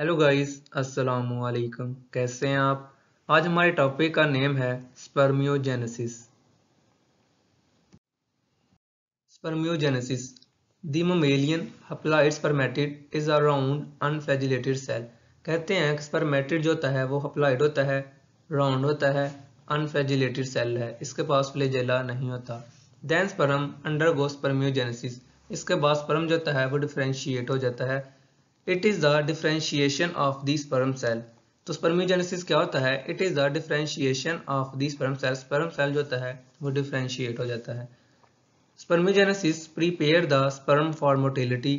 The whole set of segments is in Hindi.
हेलो गाइस अस्सलाम वालेकुम कैसे हैं आप आज हमारे टॉपिक का नेम है spermiogenesis spermiogenesis the mammalian haploid spermatid is a round unflagellated cell कहते हैं कि स्पर्मेटिड जो होता है वो हप्लाइड होता है राउंड होता है अनफेजिलेटेड सेल है इसके पास फ्लेजेला नहीं होता देन स्पर्म अंडरगो स्पर्मियोजेनेसिस इसके बाद स्पर्म जो होता है वो डिफ्रेंशिएट हो जाता है it is the differentiation of the sperm cell तो स्पर्मियोजेनेसिस क्या होता है it is the differentiation of the sperm cell sperm cell जो होता है वो डिफ्रेंशिएट हो जाता है spermiogenesis prepare the sperm for motility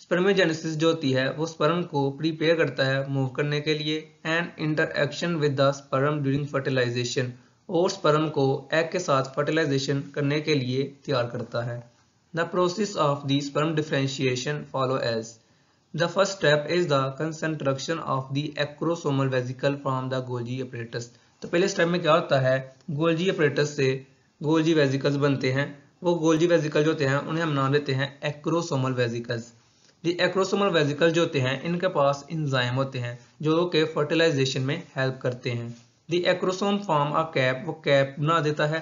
spermiogenesis जो होती है वो स्पर्म को प्रीपेयर करता है मूव करने के लिए and interaction with the sperm during fertilisation और स्पर्म को एग के साथ फर्टिलाइजेशन करने के लिए तैयार करता है the process of the sperm differentiation follow as The first step is the concentration of the acrosomal vesicle from the Golgi apparatus. तो पहले स्टेप में क्या होता है गोल्जी अपरेटस से गोल्जी वेजिकल्स बनते हैं वो गोल्जी वेजिकल जो होते हैं उन्हें हम नाम देते हैं एक्रोसोमल वेजिकल्स ये एक्रोसोमल वेजिकल जो होते हैं इनके पास इंजाइम होते हैं जो के फर्टिलाइजेशन में हेल्प करते हैं the acrosome form a cap वो कैप बना देता है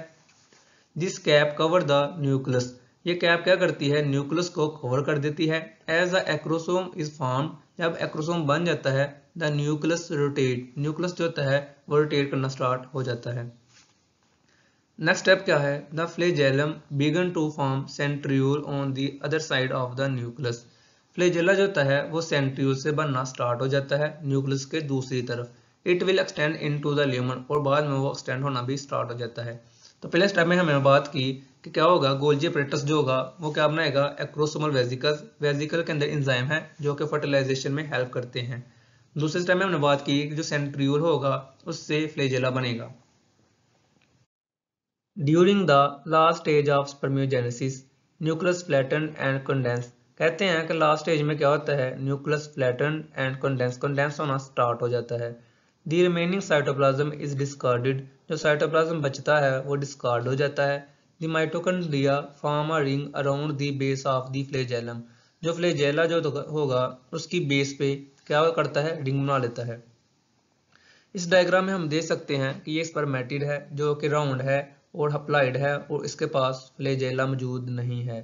this cap cover the nucleus ये कैप क्या करती है न्यूक्लियस को कवर कर देती है as the acrosome is form जब एक्रोसोम बन जाता है द न्यूक्लियस रोटेट न्यूक्लियस जो होता है वो रोटेट करना स्टार्ट हो जाता है नेक्स्ट स्टेप क्या है the flagellum begin to form centriole on the other side of the nucleus flagella जो होता है वो सेंट्रियोल से बनना स्टार्ट हो जाता है न्यूक्लियस के दूसरी तरफ it will extend into the lumen और बाद में वो एक्सटेंड होना भी स्टार्ट हो जाता है तो पहले स्टेप में हमने बात की कि क्या होगा गोल्जी अपरेटस जो होगा वो क्या बनाएगा एक्रोसोमल वेजिकल वेजिकल के अंदर इंजाइम है जो कि फर्टिलाइजेशन में हेल्प करते हैं दूसरे स्टेप में हमने बात की जो सेंट्रियोल होगा उससे फ्लेजेला बनेगा during the last stage of spermiogenesis nucleus flatten and condense कहते हैं कि लास्ट स्टेज में क्या होता है nucleus flatten and condense condense होना स्टार्ट हो जाता है the remaining cytoplasm is discarded जो साइटोप्लाज्म बचता है वो डिस्कार्ड हो जाता है the mitochondria form a ring around the base of the flagellum जो फ्लेजेला जो तो होगा उसकी बेस पे क्या करता है रिंग बना लेता है इस डायग्राम में हम देख सकते हैं कि ये स्पर्मेटिड है जो कि राउंड है और हप्लाइड है और इसके पास फ्लेजेला मौजूद नहीं है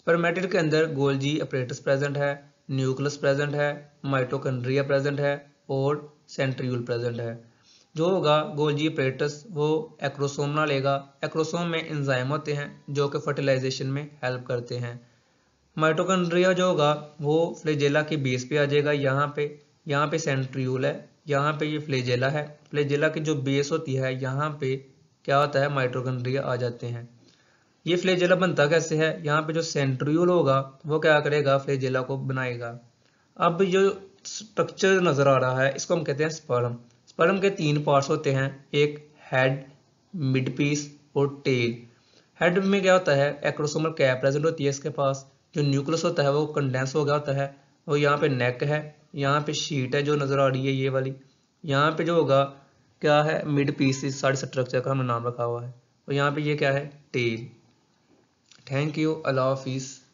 स्पर्मेटिड के अंदर गोल्जी अपरेटस प्रेजेंट है न्यूक्लियस प्रेजेंट है माइटोकंड्रिया प्रेजेंट है और सेंट्रियूल प्रेजेंट है जो होगा गोल्जी अपरेटस वो एक्रोसोम ना लेगा एक्रोसोम में एंजाइम होते हैं जो कि फर्टिलाइजेशन में हेल्प करते हैं माइटोकंड्रिया जो होगा वो फ्लेजेला के बेस पे आ जाएगा यहाँ पे यहाँ पे सेंट्रियूल है यहाँ पे ये फ्लेजेला है फ्लेजेला की जो बेस होती है यहाँ पे क्या होता है माइटोकॉन्ड्रिया आ जाते हैं ये फ्लेजेला बनता कैसे है यहाँ पे जो सेंट्रियूल होगा वो क्या करेगा फ्लेजेला को बनाएगा अब जो स्ट्रक्चर नजर आ रहा है इसको हम कहते हैं स्पर्म स्पर्म के तीन पार्ट्स होते हैं एक हेड मिड पीस और टेल हेड में क्या होता है एक्रोसोमल कैप प्रेजेंट होती है इसके पास जो न्यूक्लियस होता है वो कंडेंस हो गया होता है वो यहाँ पे नेक है यहाँ पे शीट है जो नज़र आ रही है ये वाली यहाँ पे जो होगा क्या है मिड पीस इस सारे स्ट्रक्चर का हमने नाम रखा हुआ है और यहाँ पे ये क्या है टेल थैंक यू अल्लाह हाफिज़